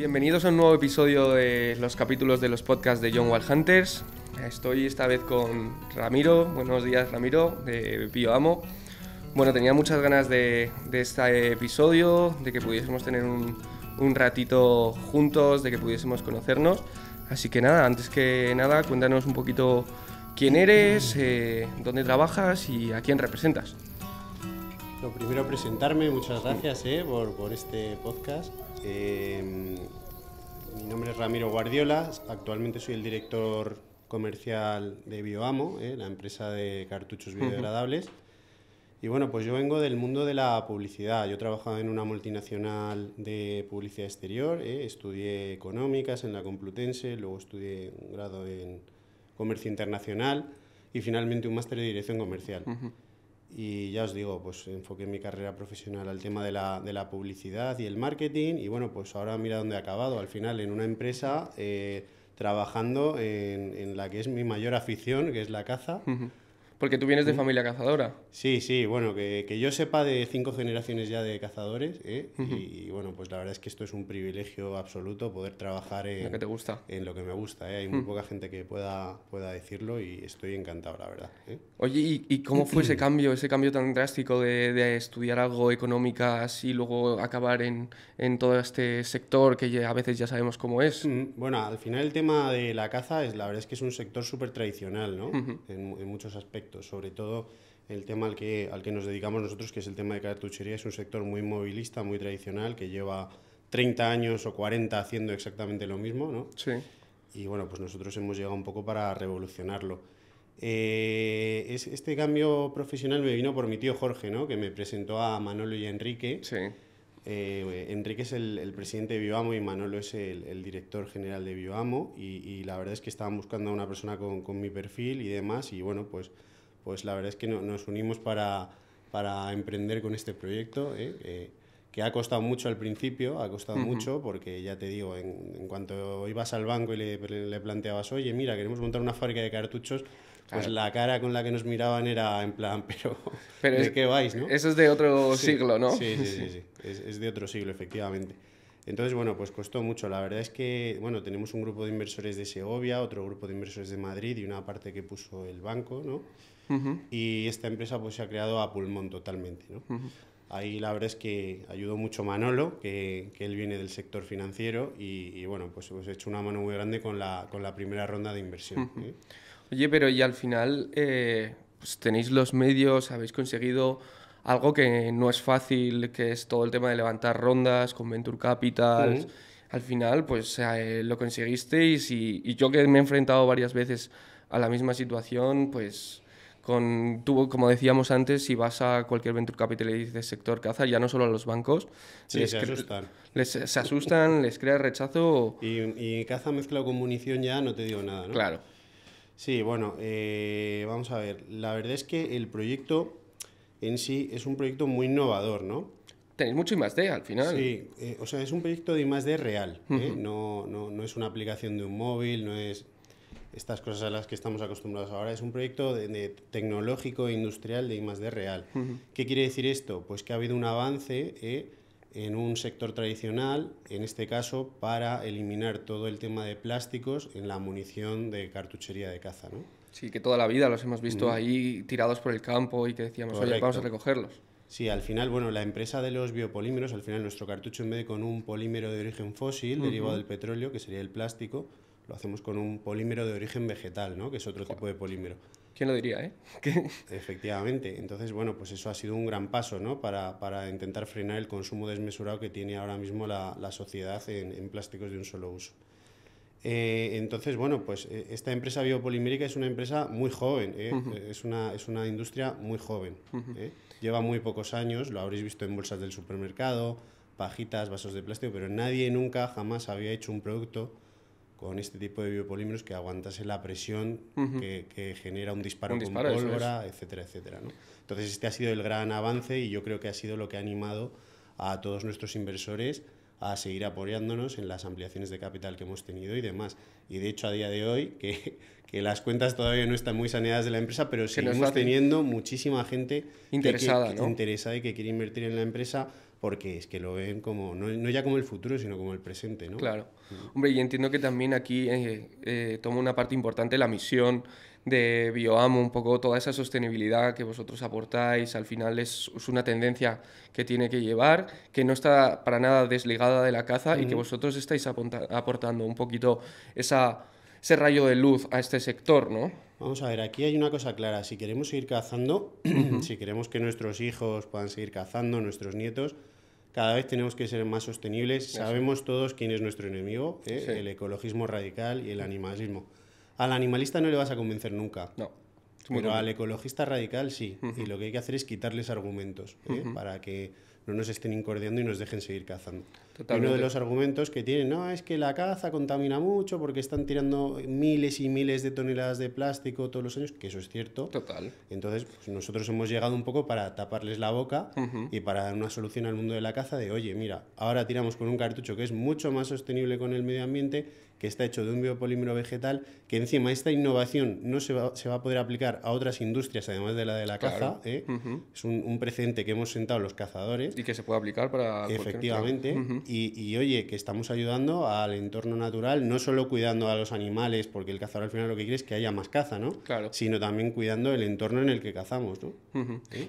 Bienvenidos a un nuevo episodio de los capítulos de los podcasts de John Wall Hunters. Estoy esta vez con Ramiro. Buenos días, Ramiro, de Pío Amo. Bueno, tenía muchas ganas de, este episodio, de que pudiésemos tener un, ratito juntos, de que pudiésemos conocernos. Así que nada, antes que nada, cuéntanos un poquito quién eres, eh, dónde trabajas y a quién representas. Lo primero, presentarme. Muchas gracias eh, por este podcast. Em, mi nombre es Ramiro Guardiola, actualmente soy el director comercial de Bioamo, eh, la empresa de cartuchos biodegradables. Y bueno, pues yo vengo del mundo de la publicidad. Yo he trabajado en una multinacional de publicidad exterior, eh, estudié económicas en la Complutense, luego estudié un grado en comercio internacional y finalmente un máster de dirección comercial. Y ya os digo, pues enfoqué mi carrera profesional al tema de la, publicidad y el marketing. Y bueno, pues ahora mira dónde he acabado. Al final, en una empresa, eh, trabajando en, la que es mi mayor afición, que es la caza. Porque tú vienes de ¿Mm? familia cazadora. Sí, sí, bueno, que, yo sepa de cinco generaciones ya de cazadores, ¿eh? y, bueno, pues la verdad es que esto es un privilegio absoluto poder trabajar en lo que, te gusta. En lo que me gusta. ¿eh? Hay muy mm. poca gente que pueda, pueda decirlo y estoy encantado, la verdad. ¿eh? Oye, ¿y, cómo fue ese cambio, ese cambio tan drástico de, estudiar algo económicas y luego acabar en, todo este sector que a veces ya sabemos cómo es? Mm, bueno, al final el tema de la caza es la verdad es que es un sector súper tradicional, ¿no? en muchos aspectos sobre todo el tema al que, al que nos dedicamos nosotros, que es el tema de cartuchería, es un sector muy movilista, muy tradicional, que lleva 30 años o 40 haciendo exactamente lo mismo, Y bueno, pues nosotros hemos llegado un poco para revolucionarlo. Eh, es, este cambio profesional me vino por mi tío Jorge, ¿no? Que me presentó a Manolo y a Enrique. Eh, Enrique es el, presidente de Bioamo y Manolo es el, director general de Bioamo y, la verdad es que estaban buscando a una persona con, con mi perfil y demás y bueno, pues pues la verdad es que nos unimos para, emprender con este proyecto, ¿eh? que ha costado mucho al principio, ha costado mucho, porque ya te digo, en, cuanto ibas al banco y le, planteabas, oye, mira, queremos montar una fábrica de cartuchos, pues la cara con la que nos miraban era en plan, pero, pero ¿de es, qué vais? ¿no? Eso es de otro siglo, ¿no? Sí, sí, sí, es, es de otro siglo, efectivamente. Entonces, bueno, pues costó mucho. La verdad es que, bueno, tenemos un grupo de inversores de Segovia, otro grupo de inversores de Madrid y una parte que puso el banco, ¿no? y esta empresa pues se ha creado a pulmón totalmente. ¿no? Ahí la verdad es que ayudó mucho Manolo, que, que él viene del sector financiero y, bueno, pues hemos hecho una mano muy grande con la, con la primera ronda de inversión. ¿eh? Oye, pero y al final eh, pues tenéis los medios, habéis conseguido algo que no es fácil, que es todo el tema de levantar rondas con Venture Capital. Al final, pues eh, lo conseguisteis y, y, yo que me he enfrentado varias veces a la misma situación, pues con, tú, como decíamos antes, si vas a cualquier venture capital y dices sector caza, ya no solo a los bancos, sí, se asustan. Les, se asustan, les crea rechazo. Y, y, caza mezclado con munición ya no te digo nada, ¿no? Claro. Sí, bueno, eh, vamos a ver. La verdad es que el proyecto en sí es un proyecto muy innovador, ¿no? Tenéis mucho I+.D. al final. Sí, eh, o sea, es un proyecto de I+.D. real, ¿eh? no es una aplicación de un móvil, no es estas cosas a las que estamos acostumbrados ahora. Es un proyecto de, tecnológico e industrial de I+D real. ¿Qué quiere decir esto? Pues que ha habido un avance eh, en un sector tradicional, en este caso para eliminar todo el tema de plásticos en la munición de cartuchería de caza, Sí, que toda la vida los hemos visto ahí tirados por el campo y que decíamos, oye, vamos a recogerlos. Sí, al final, bueno, la empresa de los biopolímeros, al final nuestro cartucho en vez de con un polímero de origen fósil, derivado del petróleo, que sería el plástico, lo hacemos con un polímero de origen vegetal, ¿no? que es otro tipo de polímero. ¿Quién lo diría? Eh? Efectivamente. Entonces, bueno, pues eso ha sido un gran paso ¿no? para, para intentar frenar el consumo desmesurado que tiene ahora mismo la, sociedad en, plásticos de un solo uso. Eh, entonces, bueno, pues eh, esta empresa biopolimérica es una empresa muy joven, ¿eh? es, una, es una industria muy joven. Lleva muy pocos años, lo habréis visto en bolsas del supermercado, pajitas, vasos de plástico, pero nadie nunca jamás había hecho un producto con este tipo de biopolímeros que aguantase la presión que, genera un disparo, con pólvora, etcétera, etcétera. Entonces este ha sido el gran avance y yo creo que ha sido lo que ha animado a todos nuestros inversores a seguir apoyándonos en las ampliaciones de capital que hemos tenido y demás. Y de hecho, a día de hoy, que, que las cuentas todavía no están muy saneadas de la empresa, pero seguimos teniendo muchísima gente interesada, ¿no? interesada y que quiere invertir en la empresa porque es que lo ven como, no, ya como el futuro, sino como el presente, ¿no? Claro. Hombre, y entiendo que también aquí eh, eh, toma una parte importante la misión de Bioamo, un poco toda esa sostenibilidad que vosotros aportáis, al final es, una tendencia que tiene que llevar, que no está para nada desligada de la caza y que vosotros estáis aportando un poquito esa ese rayo de luz a este sector, ¿no? Vamos a ver, aquí hay una cosa clara. Si queremos seguir cazando, si queremos que nuestros hijos puedan seguir cazando, nuestros nietos, cada vez tenemos que ser más sostenibles. Sabemos todos quién es nuestro enemigo, ¿eh? el ecologismo radical y el animalismo. Al animalista no le vas a convencer nunca. No. Pero al ecologista radical sí. Y lo que hay que hacer es quitarles argumentos ¿eh? para que no nos estén incordiando y nos dejen seguir cazando. Y Uno de los argumentos que tienen, no, es que la caza contamina mucho porque están tirando miles y miles de toneladas de plástico todos los años, que eso es cierto. Total. Entonces, pues, nosotros hemos llegado un poco para taparles la boca y para dar una solución al mundo de la caza de, oye, mira, ahora tiramos con un cartucho que es mucho más sostenible con el medio ambiente, que está hecho de un biopolímero vegetal, que encima esta innovación no se va, se va a poder aplicar a otras industrias además de la de la caza. ¿eh? Es un, un, precedente que hemos sentado los cazadores. Y que se puede aplicar para... Efectivamente y, oye, que estamos ayudando al entorno natural, no solo cuidando a los animales, porque el cazador al final lo que quiere es que haya más caza, ¿no? Claro. Sino también cuidando el entorno en el que cazamos, ¿no?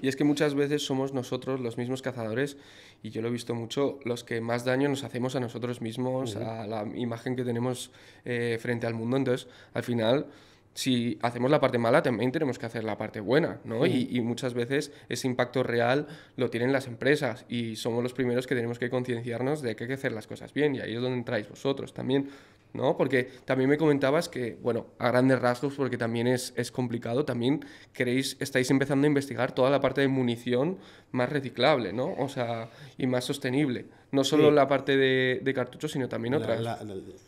Y es que muchas veces somos nosotros los mismos cazadores, y yo lo he visto mucho, los que más daño nos hacemos a nosotros mismos, a la imagen que tenemos eh, frente al mundo. Entonces, al final si hacemos la parte mala, también tenemos que hacer la parte buena, ¿no? Y, muchas veces ese impacto real lo tienen las empresas y somos los primeros que tenemos que concienciarnos de que hay que hacer las cosas bien y ahí es donde entráis vosotros también, ¿no? Porque también me comentabas que, bueno, a grandes rasgos, porque también es, es complicado, también queréis, estáis empezando a investigar toda la parte de munición más reciclable, ¿no? O sea, y más sostenible. No solo la parte de, de, cartuchos sino también otras.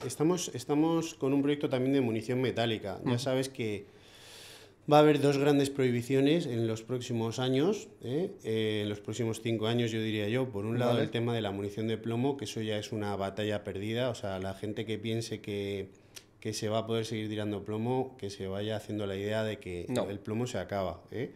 estamos, estamos con un proyecto también de munición metálica. Ya mm. sabes que va a haber dos grandes prohibiciones en los próximos años, ¿eh? Eh, en los próximos cinco años yo diría yo. Por un lado el tema de la munición de plomo, que eso ya es una batalla perdida. O sea, la gente que piense que que se va a poder seguir tirando plomo, que se vaya haciendo la idea de que el plomo se acaba. ¿eh?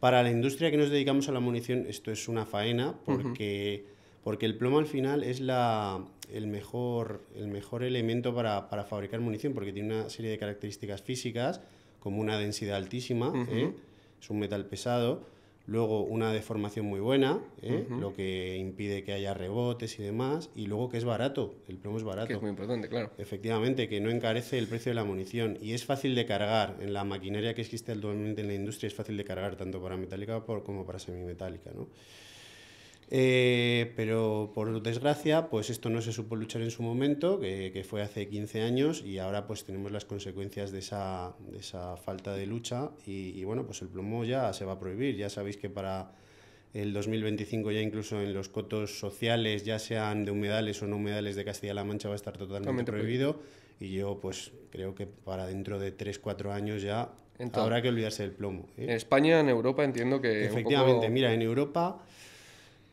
Para la industria que nos dedicamos a la munición, esto es una faena porque porque el plomo al final es la, el, mejor, el mejor elemento para, para, fabricar munición, porque tiene una serie de características físicas, como una densidad altísima, ¿eh? es un metal pesado, luego una deformación muy buena, ¿eh? lo que impide que haya rebotes y demás, y luego que es barato, el plomo es barato. Que es muy importante, claro. Efectivamente, que no encarece el precio de la munición y es fácil de cargar, en la maquinaria que existe actualmente en la industria es fácil de cargar, tanto para metálica como para semimetálica, ¿no? Eh, pero por desgracia, pues esto no se supo luchar en su momento, que, fue hace 15 años, y ahora pues tenemos las consecuencias de esa, de esa falta de lucha. Y, bueno, pues el plomo ya se va a prohibir. Ya sabéis que para el 2025 ya incluso en los cotos sociales, ya sean de humedales o no humedales de Castilla-La Mancha, va a estar totalmente, prohibido. Y yo pues creo que para dentro de 3-4 años ya habrá que olvidarse del plomo. ¿eh? En España, en Europa, entiendo que... Efectivamente, mira, en Europa...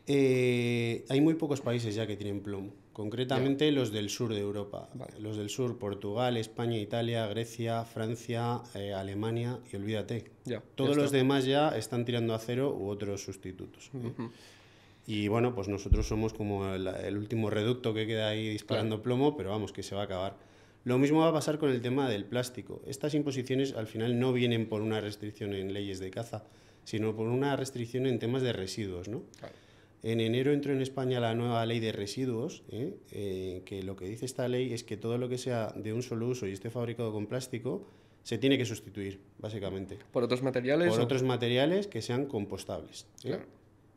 Eh, hay muy pocos países ya que tienen plomo, concretamente los del sur de Europa. Los del sur, Portugal, España, Italia, Grecia, Francia, eh, Alemania y olvídate. Todos los demás ya están tirando acero cero u otros sustitutos. Y bueno, pues nosotros somos como el, último reducto que queda ahí disparando plomo, pero vamos, que se va a acabar. Lo mismo va a pasar con el tema del plástico. Estas imposiciones al final no vienen por una restricción en leyes de caza, sino por una restricción en temas de residuos, ¿no? En enero entró en España la nueva ley de residuos, ¿eh? Eh, que lo que dice esta ley es que todo lo que sea de un solo uso y esté fabricado con plástico se tiene que sustituir, básicamente. ¿Por otros materiales? Por otros materiales que sean compostables. ¿eh?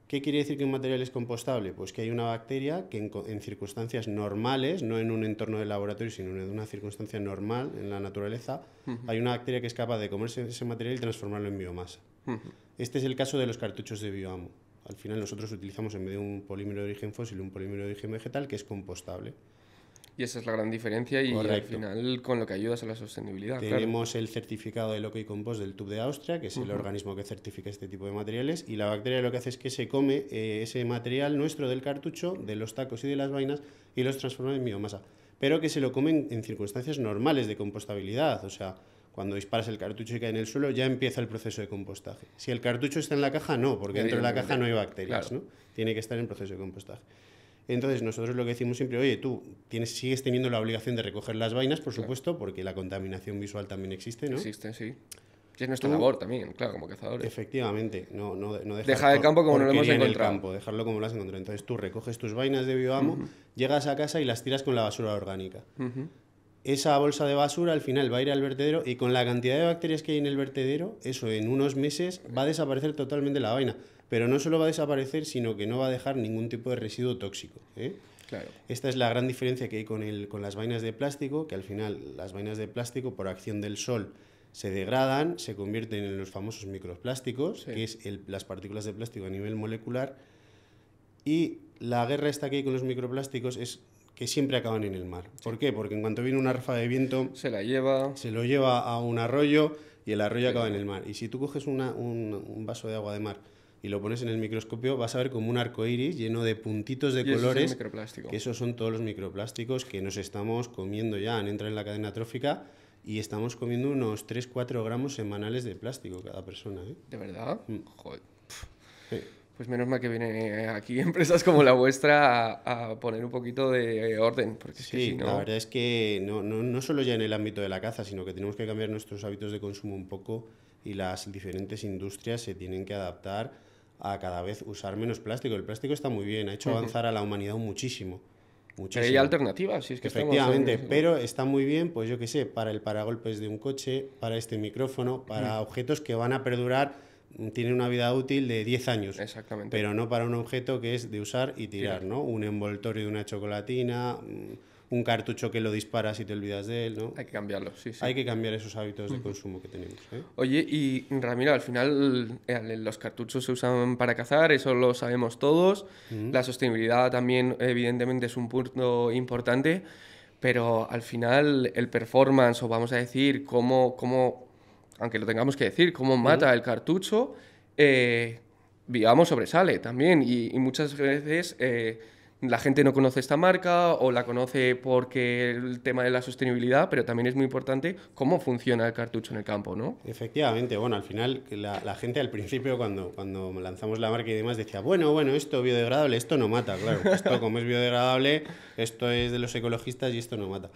¿Qué quiere decir que un material es compostable? Pues que hay una bacteria que en, circunstancias normales, no en un entorno de laboratorio, sino en una circunstancia normal en la naturaleza, hay una bacteria que es capaz de comerse ese material y transformarlo en biomasa. Este es el caso de los cartuchos de bioamo. Al final nosotros utilizamos en vez de un polímero de origen fósil un polímero de origen vegetal que es compostable. Y esa es la gran diferencia y al final con lo que ayudas a la sostenibilidad. Tenemos el certificado de y Compost del TUB de Austria, que es el organismo que certifica este tipo de materiales, y la bacteria lo que hace es que se come eh, ese material nuestro del cartucho, de los tacos y de las vainas, y los transforma en biomasa. Pero que se lo comen en circunstancias normales de compostabilidad, o sea, cuando disparas el cartucho y cae en el suelo, ya empieza el proceso de compostaje. Si el cartucho está en la caja, no, porque dentro de la caja no hay bacterias, ¿no? Tiene que estar en proceso de compostaje. Entonces, nosotros lo que decimos siempre, oye, tú tienes, sigues teniendo la obligación de recoger las vainas, por supuesto, porque la contaminación visual también existe, ¿no? Existe, sí. Y es nuestra labor también, claro, como cazadores. Efectivamente, no, no, dejar Deja el campo como no lo hemos encontrado. dejarlo como lo has encontrado. Entonces tú recoges tus vainas de bioamo, llegas a casa y las tiras con la basura orgánica. Uh esa bolsa de basura al final va a ir al vertedero y con la cantidad de bacterias que hay en el vertedero, eso en unos meses va a desaparecer totalmente la vaina. Pero no solo va a desaparecer, sino que no va a dejar ningún tipo de residuo tóxico. ¿eh? Esta es la gran diferencia que hay con, el, con las vainas de plástico, que al final las vainas de plástico, por acción del sol, se degradan, se convierten en los famosos microplásticos, que es las partículas de plástico a nivel molecular. Y la guerra está aquí con los microplásticos es que siempre acaban en el mar. ¿Por qué? Porque en cuanto viene una ráfaga de viento... Se la lleva... Se lo lleva a un arroyo y el arroyo acaba en el mar. Y si tú coges un, vaso de agua de mar y lo pones en el microscopio, vas a ver como un arco iris lleno de puntitos de colores. que esos son todos los microplásticos que nos estamos comiendo ya, han entrado en la cadena trófica y estamos comiendo unos 3-4 gramos semanales de plástico cada persona. ¿eh? ¿De verdad? Mm. Joder pues menos mal que vienen eh, aquí empresas como la vuestra a, poner un poquito de eh, orden. Porque sí, si la verdad es que no, no, no, solo ya en el ámbito de la caza, sino que tenemos que cambiar nuestros hábitos de consumo un poco y las diferentes industrias se tienen que adaptar a cada vez usar menos plástico. El plástico está muy bien, ha hecho avanzar a la humanidad muchísimo. Muchísimo. Pero hay alternativas, si es que Efectivamente, pero está muy bien, pues yo qué sé, para el paragolpes de un coche, para este micrófono, para objetos que van a perdurar tiene una vida útil de 10 años. Exactamente. Pero no para un objeto que es de usar y tirar, ¿no? Un envoltorio de una chocolatina, mm, un cartucho que lo disparas y te olvidas de él, ¿no? Hay que cambiarlo, sí, sí. Hay que cambiar esos hábitos de consumo que tenemos. ¿eh? Oye, y Ramiro, al final eh, los cartuchos se usan para cazar, eso lo sabemos todos. La sostenibilidad también, evidentemente, es un punto importante. Pero al final el performance, o vamos a decir, cómo, cómo aunque lo tengamos que decir, cómo mata el cartucho, digamos, eh, sobresale también. Y, muchas veces eh, la gente no conoce esta marca o la conoce porque el tema de la sostenibilidad, pero también es muy importante cómo funciona el cartucho en el campo, ¿no? Efectivamente, bueno, al final la, la gente al principio cuando, cuando lanzamos la marca y demás decía, bueno, bueno, esto biodegradable, esto no mata, claro, esto como es biodegradable, esto es de los ecologistas y esto no mata.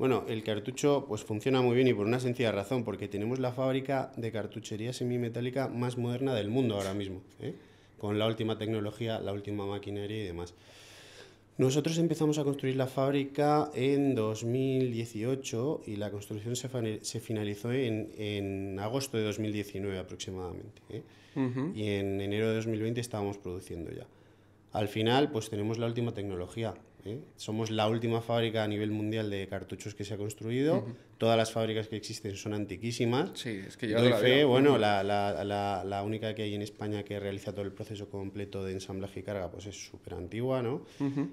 Bueno, el cartucho pues funciona muy bien y por una sencilla razón, porque tenemos la fábrica de cartuchería semimetálica más moderna del mundo ahora mismo, ¿eh? con la última tecnología, la última maquinaria y demás. Nosotros empezamos a construir la fábrica en 2018 y la construcción se, finalizó en, agosto de 2019 aproximadamente. ¿eh? Y en enero de 2020 estábamos produciendo ya. Al final, pues tenemos la última tecnología. ¿eh? Somos la última fábrica a nivel mundial de cartuchos que se ha construido todas las fábricas que existen son antiquísimas. Sí, es que yo lo bueno, la, única que hay en España que realiza todo el proceso completo de ensamblaje y carga, pues es súper antigua, ¿no?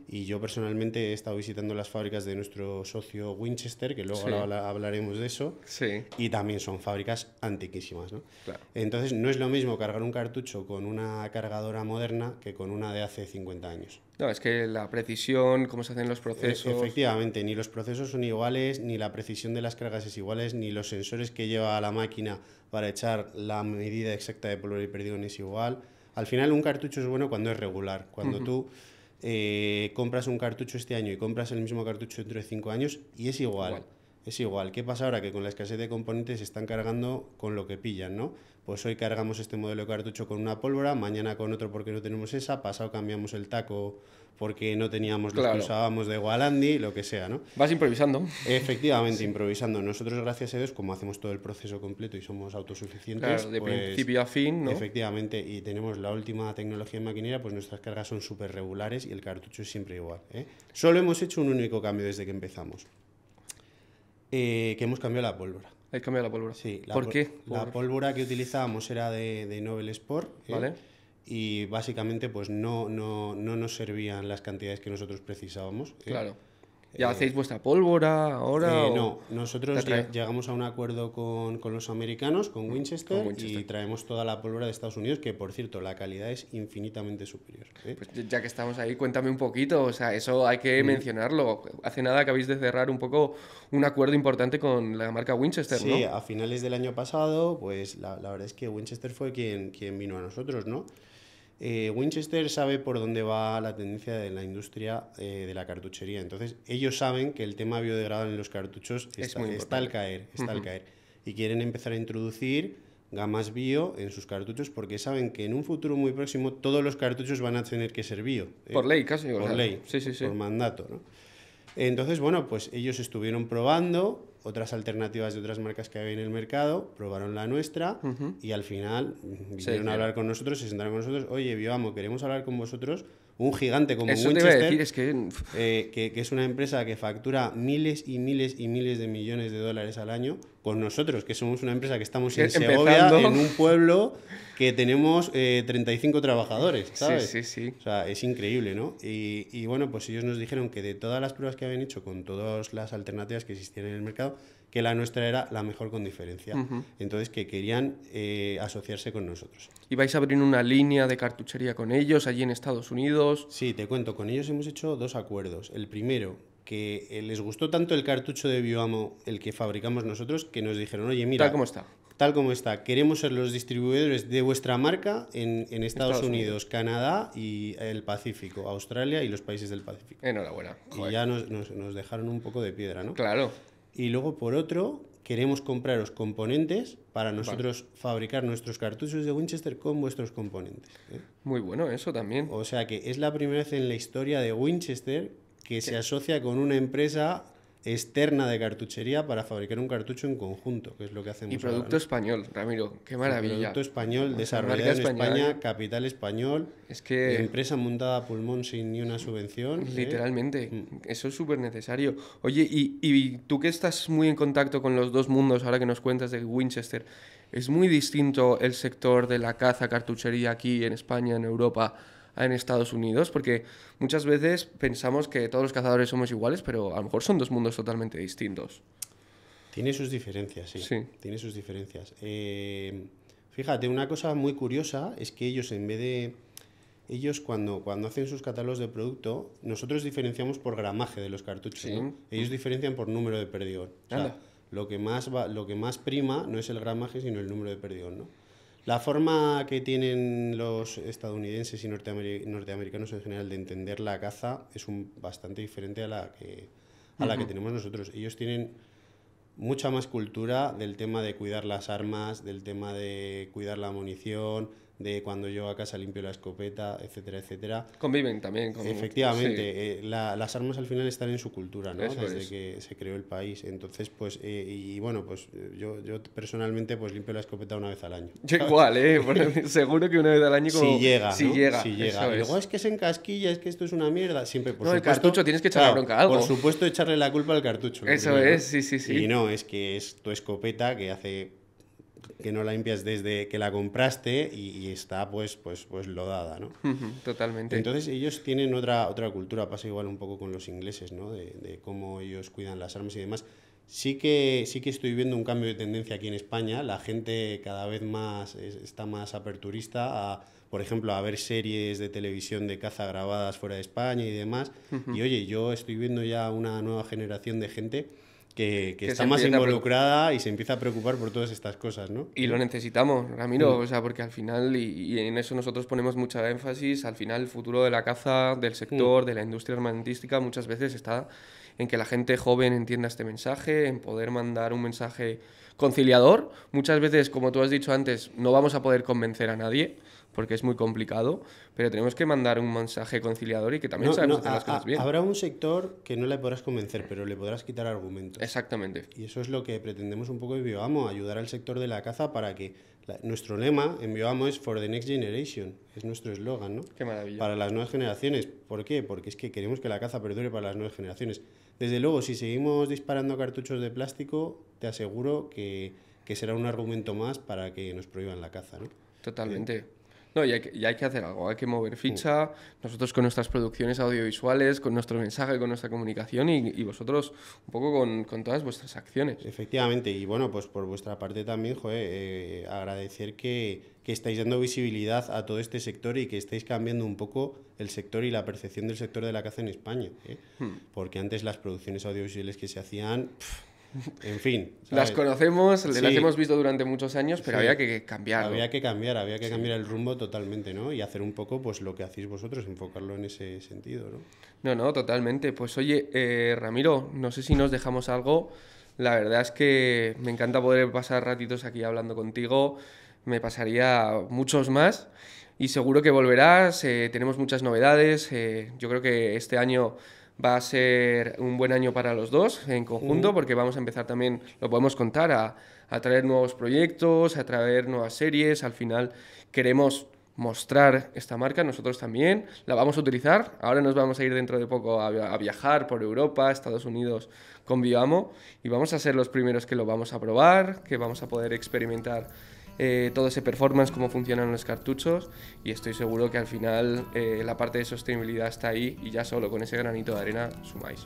Y yo personalmente he estado visitando las fábricas de nuestro socio Winchester, que luego hablaremos de eso. Sí. Y también son fábricas antiquísimas, ¿no? Claro. Entonces, no es lo mismo cargar un cartucho con una cargadora moderna que con una de hace 50 años. No, es que la precisión, cómo se hacen los e, procesos. Efectivamente, ni los procesos son iguales, ni la precisión de las cargas es iguales, ni los sensores que lleva la máquina para echar la medida exacta de perdigón es igual. Al final un cartucho es bueno cuando es regular, cuando tú eh, compras un cartucho este año y compras el mismo cartucho dentro de cinco años y es igual. igual. Es igual. ¿Qué pasa ahora? Que con la escasez de componentes se están cargando con lo que pillan, ¿no? pues hoy cargamos este modelo de cartucho con una pólvora, mañana con otro porque no tenemos esa, pasado cambiamos el taco porque no teníamos los que usábamos de Walandi, lo que sea, ¿no? Vas improvisando. Efectivamente, improvisando. Nosotros, gracias a Dios, como hacemos todo el proceso completo y somos autosuficientes... de pues principio a fin, ¿no? Efectivamente, y tenemos la última tecnología en maquinera, pues nuestras cargas son súper regulares y el cartucho es siempre igual. ¿eh? Solo hemos hecho un único cambio desde que empezamos, eh, que hemos cambiado la pólvora. Hay cambiado la pólvora. Sí, la ¿Por, qué? La pólvora que utilizábamos era de, Nobel Sport. ¿eh? Vale. Y básicamente, pues no, no, no nos servían las cantidades que nosotros precisábamos. ¿eh? Claro. ¿Ya eh, hacéis vuestra pólvora ahora? Eh, no, nosotros llegamos a un acuerdo con, los americanos, con Winchester, y traemos toda la pólvora de Estados Unidos, que por cierto, la calidad es infinitamente superior. ¿eh? Pues ya que estamos ahí, cuéntame un poquito, o sea, eso hay que mencionarlo. Hace nada que habéis de cerrar un poco un acuerdo importante con la marca Winchester, ¿no? a finales del año pasado, pues la, verdad es que Winchester fue quien, quien vino a nosotros, ¿no? Eh, Winchester sabe por dónde va la tendencia de la industria eh, de la cartuchería. Entonces, ellos saben que el tema biodegradable en los cartuchos está, al caer, está al caer. Y quieren empezar a introducir gamas bio en sus cartuchos porque saben que en un futuro muy próximo todos los cartuchos van a tener que ser bio. ¿eh? Por ley, casi. Por ley, por mandato. Entonces, bueno, pues ellos estuvieron probando otras alternativas de otras marcas que había en el mercado, probaron la nuestra y al final vinieron hablar con nosotros, se sentaron con nosotros, oye, viamo queremos hablar con vosotros un gigante como Winchester, eh, que... es una empresa que factura miles y miles y miles de millones de dólares al año, con pues nosotros, que somos una empresa que estamos en eh, Segovia, en un pueblo que tenemos 35 eh, trabajadores, ¿sabes? Sí, sí, sí. O sea, es increíble, ¿no? Y, y bueno, pues ellos nos dijeron que de todas las pruebas que habían hecho con todas las alternativas que existían en el mercado, que la nuestra era la mejor con diferencia. Entonces, que querían eh, asociarse con nosotros. ¿Y vais a abrir una línea de cartuchería con ellos allí en Estados Unidos? Sí, te cuento, con ellos hemos hecho dos acuerdos. El primero, que eh, les gustó tanto el cartucho de Bioamo, el que fabricamos nosotros, que nos dijeron, oye, mira... Tal como está. Tal como está. Queremos ser los distribuidores de vuestra marca en, Estados, Unidos, Canadá y el Pacífico, Australia y los países del Pacífico. Enhorabuena. Y ya nos, nos dejaron un poco de piedra, ¿no? Claro y luego por otro queremos compraros componentes para nosotros fabricar nuestros cartuchos de Winchester con vuestros componentes. ¿eh? Muy bueno eso también. O sea que es la primera vez en la historia de Winchester que se asocia con una empresa externa de cartuchería para fabricar un cartucho en conjunto, que es lo que hacemos. Y producto español, Ramiro, qué maravilla. producto español, desarrollado en España, capital español, es que... empresa montada a pulmón sin ni una subvención. ¿eh? Literalmente, mm. eso es súper necesario. Oye, y, y tú que estás muy en contacto con los dos mundos, ahora que nos cuentas de Winchester, ¿es muy distinto el sector de la caza, cartuchería aquí en España, en Europa? en Estados Unidos, porque muchas veces pensamos que todos los cazadores somos iguales, pero a lo mejor son dos mundos totalmente distintos. Tiene sus diferencias, sí. Tiene sus diferencias. Eh, fíjate, una cosa muy curiosa es que ellos en vez de... Ellos cuando, cuando hacen sus catálogos de producto, nosotros diferenciamos por gramaje de los cartuchos. Ellos diferencian por número de perdigón. O sea, lo que, más lo que más prima no es el gramaje, sino el número de perdigón. ¿no? La forma que tienen los estadounidenses y norteamericanos en general de entender la caza es un, bastante diferente a la que, a la que tenemos nosotros. Ellos tienen mucha más cultura del tema de cuidar las armas, del tema de cuidar la munición, de cuando yo a casa limpio la escopeta, etcétera, etcétera. Conviven también. Con... Efectivamente, eh, las armas al final están en su cultura, ¿no? Desde que se creó el país. Entonces, pues, eh, y bueno, pues eh, yo, yo personalmente pues limpio la escopeta una vez al año. igual, ¿eh? seguro que una vez al año como... Si llega, si llega. Si llega. Y luego es que se encasquilla, es que esto es una mierda. Siempre, por no, el cartucho tienes que echarle bronca a algo. Por supuesto, echarle la culpa al cartucho. Eso es, sí, sí, sí. Y no, es que es tu escopeta que hace que no la limpias desde que la compraste y, está pues, pues, pues lodada, ¿no? Totalmente. Entonces ellos tienen otra, otra cultura, pasa igual un poco con los ingleses, ¿no? De, cómo ellos cuidan las armas y demás. Sí que, estoy viendo un cambio de tendencia aquí en España, la gente cada vez más está más aperturista a, por ejemplo, a ver series de televisión de caza grabadas fuera de España y demás. Y oye, yo estoy viendo ya una nueva generación de gente que, que, está más involucrada y se empieza a preocupar por todas estas cosas, ¿no? Y lo necesitamos, Ramiro, mm. o sea, porque al final, y, en eso nosotros ponemos mucha énfasis, al final el futuro de la caza, del sector, mm. de la industria armamentística, muchas veces está en que la gente joven entienda este mensaje, en poder mandar un mensaje conciliador. Muchas veces, como tú has dicho antes, no vamos a poder convencer a nadie, porque es muy complicado, pero tenemos que mandar un mensaje conciliador y que también sabemos hacer las cosas bien. Habrá un sector que no le podrás convencer, pero le podrás quitar argumentos. Exactamente. Y eso es lo que pretendemos un poco en Bioamo, ayudar al sector de la caza para que nuestro lema en Bioamo es For the Next Generation, es nuestro eslogan, ¿no? Qué maravilla. Para las nuevas generaciones. ¿Por qué? Porque es que queremos que la caza perdure para las nuevas generaciones. Desde luego, si seguimos disparando cartuchos de plástico, te aseguro que, que será un argumento más para que nos prohíban la caza, ¿no? Totalmente. Eh, no, y hay, que, hacer algo, hay que mover mm. ficha, nosotros con nuestras producciones audiovisuales, con nuestro mensaje, con nuestra comunicación y, vosotros un poco con, todas vuestras acciones. Efectivamente, y bueno, pues por vuestra parte también, joe, eh, agradecer que, estáis dando visibilidad a todo este sector y que estáis cambiando un poco el sector y la percepción del sector de la caza en España. Eh. Hmm. Porque antes las producciones audiovisuales que se hacían... en fin. Las conocemos, las hemos visto durante muchos años, pero había que cambiar. Había que cambiar, había que cambiar el rumbo totalmente, ¿no? Y hacer un poco pues lo que hacéis vosotros, enfocarlo en ese sentido, ¿no? No, no, totalmente. Pues oye, eh, Ramiro, no sé si nos dejamos algo. La verdad es que me encanta poder pasar ratitos aquí hablando contigo. Me pasaría muchos más y seguro que volverás. Eh, tenemos muchas novedades. Eh, yo creo que este año Va a ser un buen año para los dos en conjunto, uh. porque vamos a empezar también, lo podemos contar, a, traer nuevos proyectos, a traer nuevas series. Al final queremos mostrar esta marca, nosotros también la vamos a utilizar. Ahora nos vamos a ir dentro de poco a, viajar por Europa, Estados Unidos con y vamos a ser los primeros que lo vamos a probar, que vamos a poder experimentar eh, todo ese performance, cómo funcionan los cartuchos y estoy seguro que al final eh, la parte de sostenibilidad está ahí y ya solo con ese granito de arena sumáis.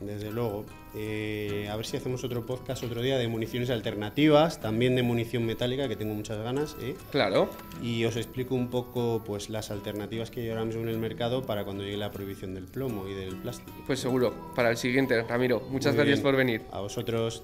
Desde luego. Eh, a ver si hacemos otro podcast otro día de municiones alternativas, también de munición metálica, que tengo muchas ganas. Claro. Y os explico un poco pues, las alternativas que hay ahora en el mercado para cuando llegue la prohibición del plomo y del plástico. Pues seguro, para el siguiente, Ramiro. Muchas gracias por venir. A vosotros.